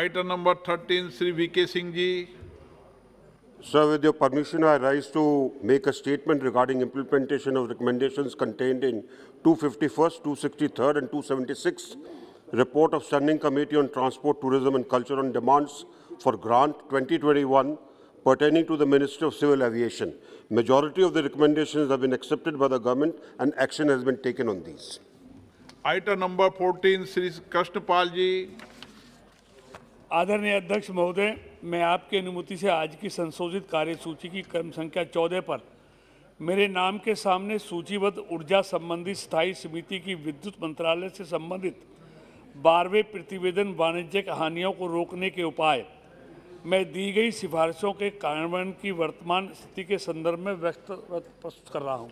Item number 13, Sri V.K. Singh ji. Sir, with your permission, I rise to make a statement regarding implementation of recommendations contained in 251st, 263rd and 276th report of Standing Committee on Transport, Tourism and Culture on Demands for Grant 2021 pertaining to the Ministry of Civil Aviation. Majority of the recommendations have been accepted by the government and action has been taken on these. Item number 14, Sri Krishnapal ji. आदरणीय अध्यक्ष महोदय मैं आपके अनुमति से आज की संशोधित कार्यसूची की क्रम संख्या चौदह पर मेरे नाम के सामने सूचीबद्ध ऊर्जा संबंधी स्थायी समिति की विद्युत मंत्रालय से संबंधित बारहवें प्रतिवेदन वाणिज्यिक हानियों को रोकने के उपाय में दी गई सिफारिशों के कार्यान्वयन की वर्तमान स्थिति के संदर्भ में व्यक्त प्रस्तुत कर रहा हूँ